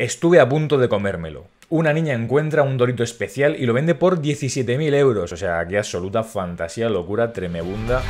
Estuve a punto de comérmelo. Una niña encuentra un dorito especial y lo vende por 17.000 euros. O sea, qué absoluta fantasía, locura tremebunda.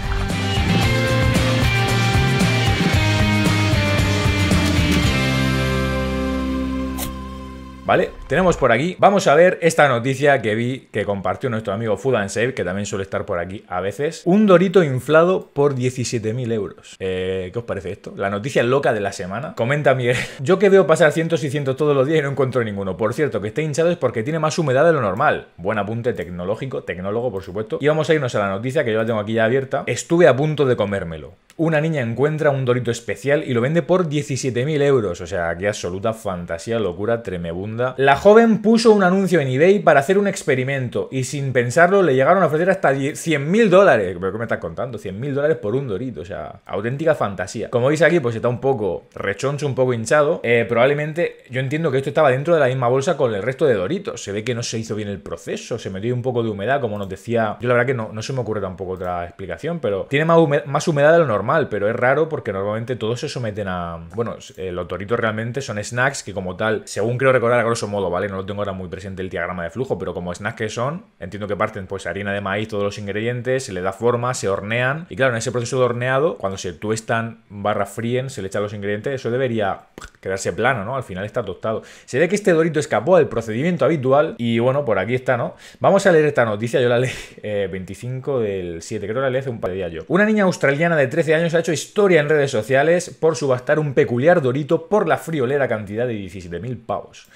¿vale? Tenemos por aquí, vamos a ver esta noticia que vi que compartió nuestro amigo Food and Save, que también suele estar por aquí a veces. Un dorito inflado por 17.000 euros. Eh, ¿Qué os parece esto? La noticia loca de la semana. Comenta Miguel. Yo que veo pasar cientos y cientos todos los días y no encuentro ninguno. Por cierto, que esté hinchado es porque tiene más humedad de lo normal. Buen apunte tecnológico, tecnólogo, por supuesto. Y vamos a irnos a la noticia que yo la tengo aquí ya abierta. Estuve a punto de comérmelo una niña encuentra un dorito especial y lo vende por 17.000 euros. O sea, qué absoluta fantasía, locura tremebunda. La joven puso un anuncio en eBay para hacer un experimento y sin pensarlo le llegaron a ofrecer hasta 100.000 dólares. ¿Pero qué me estás contando? 100.000 dólares por un dorito. O sea, auténtica fantasía. Como veis aquí, pues está un poco rechoncho, un poco hinchado. Eh, probablemente yo entiendo que esto estaba dentro de la misma bolsa con el resto de doritos. Se ve que no se hizo bien el proceso, se metió un poco de humedad, como nos decía. Yo la verdad que no, se me ocurre tampoco otra explicación, pero tiene más humedad de lo normal normal, pero es raro porque normalmente todos se someten a... Bueno, los doritos realmente son snacks que como tal, según creo recordar a grosso modo, ¿vale? No lo tengo ahora muy presente el diagrama de flujo, pero como snacks que son, entiendo que parten pues harina de maíz, todos los ingredientes, se le da forma, se hornean. Y claro, en ese proceso de horneado, cuando se tuestan barra fríen, se le echan los ingredientes, eso debería quedarse plano, ¿no? Al final está tostado. Se ve que este dorito escapó al procedimiento habitual y bueno, por aquí está, ¿no? Vamos a leer esta noticia, yo la leí 25 eh, del 7, creo que la leí hace un par de días yo. Una niña australiana de 13 años ha hecho historia en redes sociales por subastar un peculiar dorito por la friolera cantidad de 17.000 pavos.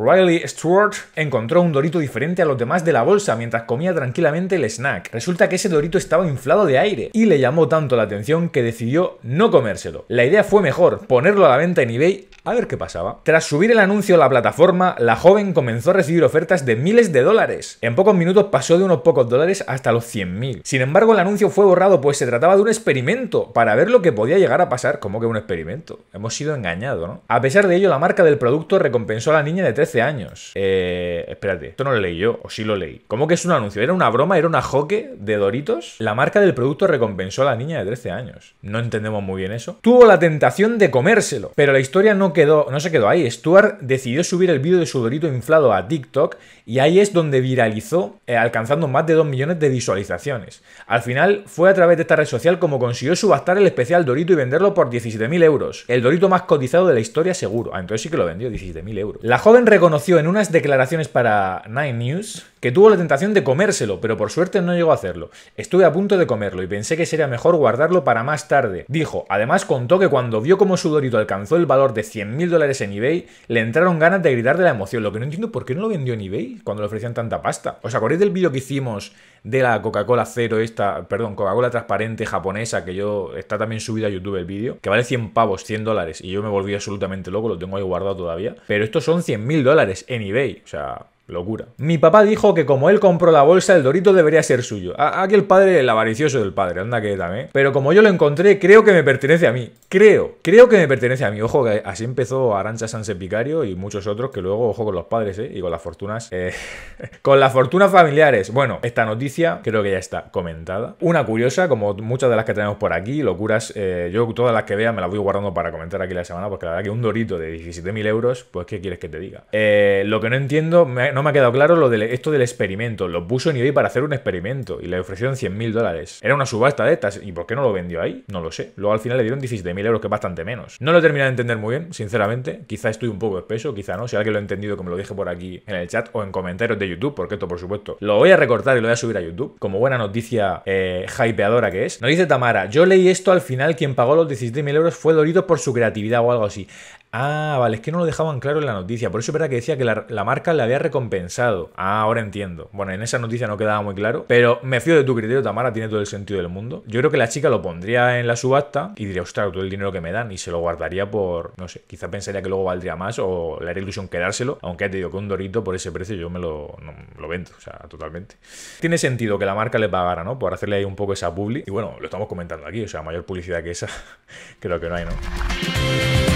Riley Stewart encontró un dorito diferente a los demás de la bolsa mientras comía tranquilamente el snack. Resulta que ese dorito estaba inflado de aire y le llamó tanto la atención que decidió no comérselo. La idea fue mejor, ponerlo a la venta en eBay a ver qué pasaba. Tras subir el anuncio a la plataforma, la joven comenzó a recibir ofertas de miles de dólares. En pocos minutos pasó de unos pocos dólares hasta los 100.000. Sin embargo, el anuncio fue borrado pues se trataba de un experimento para ver lo que podía llegar a pasar. como que un experimento? Hemos sido engañados, ¿no? A pesar de ello, la marca del producto recompensó a la niña de tres años. Eh, espérate, esto no lo leí yo, o sí lo leí. ¿Cómo que es un anuncio? ¿Era una broma? ¿Era una joque de Doritos? La marca del producto recompensó a la niña de 13 años. No entendemos muy bien eso. Tuvo la tentación de comérselo, pero la historia no, quedó, no se quedó ahí. Stuart decidió subir el vídeo de su Dorito inflado a TikTok y ahí es donde viralizó, eh, alcanzando más de 2 millones de visualizaciones. Al final fue a través de esta red social como consiguió subastar el especial Dorito y venderlo por 17.000 euros. El Dorito más cotizado de la historia seguro. Ah, entonces sí que lo vendió, 17.000 euros. La joven reconoció en unas declaraciones para Nine News que tuvo la tentación de comérselo, pero por suerte no llegó a hacerlo. Estuve a punto de comerlo y pensé que sería mejor guardarlo para más tarde. Dijo, además contó que cuando vio cómo su Dorito alcanzó el valor de 100.000 dólares en eBay, le entraron ganas de gritar de la emoción, lo que no entiendo por qué no lo vendió en eBay cuando le ofrecían tanta pasta. ¿Os acordáis del vídeo que hicimos de la Coca-Cola cero esta, perdón, Coca-Cola transparente japonesa que yo, está también subido a YouTube el vídeo, que vale 100 pavos, 100 dólares y yo me volví absolutamente loco, lo tengo ahí guardado todavía, pero estos son 100.000 dólares en eBay, o sea... Locura. Mi papá dijo que como él compró la bolsa, el Dorito debería ser suyo. Aquí el padre, el avaricioso del padre, anda que también. ¿eh? Pero como yo lo encontré, creo que me pertenece a mí. Creo, creo que me pertenece a mí. Ojo que así empezó Arancha Sansepicario Picario y muchos otros que luego, ojo con los padres, ¿eh? Y con las fortunas. Eh, con las fortunas familiares. Bueno, esta noticia creo que ya está comentada. Una curiosa, como muchas de las que tenemos por aquí, locuras. Eh, yo todas las que vea me las voy guardando para comentar aquí la semana, porque la verdad que un Dorito de 17.000 euros, pues ¿qué quieres que te diga? lo que no entiendo, me, no me ha quedado claro lo esto del experimento. Lo puso en eBay para hacer un experimento y le ofrecieron 100.000 dólares. Era una subasta de estas. ¿Y por qué no lo vendió ahí? No lo sé. Luego al final le dieron 17.000 euros, que es bastante menos. No lo he terminado de entender muy bien, sinceramente. Quizá estoy un poco espeso, quizá no. Si alguien lo ha entendido, que me lo dije por aquí en el chat o en comentarios de YouTube, porque esto, por supuesto, lo voy a recortar y lo voy a subir a YouTube. Como buena noticia eh, hypeadora que es. Nos dice Tamara, yo leí esto al final, quien pagó los 17.000 euros fue dolido por su creatividad o algo así. Ah, vale, es que no lo dejaban claro en la noticia. Por eso era que decía que la, marca le había recompensado. Ah, ahora entiendo. Bueno, en esa noticia no quedaba muy claro. Pero me fío de tu criterio, Tamara, tiene todo el sentido del mundo. Yo creo que la chica lo pondría en la subasta y diría, ostras, todo el dinero que me dan y se lo guardaría por, no sé, quizá pensaría que luego valdría más o le haría ilusión quedárselo. Aunque ya te digo que un dorito por ese precio yo me lo, lo vendo, o sea, totalmente. Tiene sentido que la marca le pagara, ¿no? Por hacerle ahí un poco esa publi. Y bueno, lo estamos comentando aquí, o sea, mayor publicidad que esa, creo que no hay, ¿no?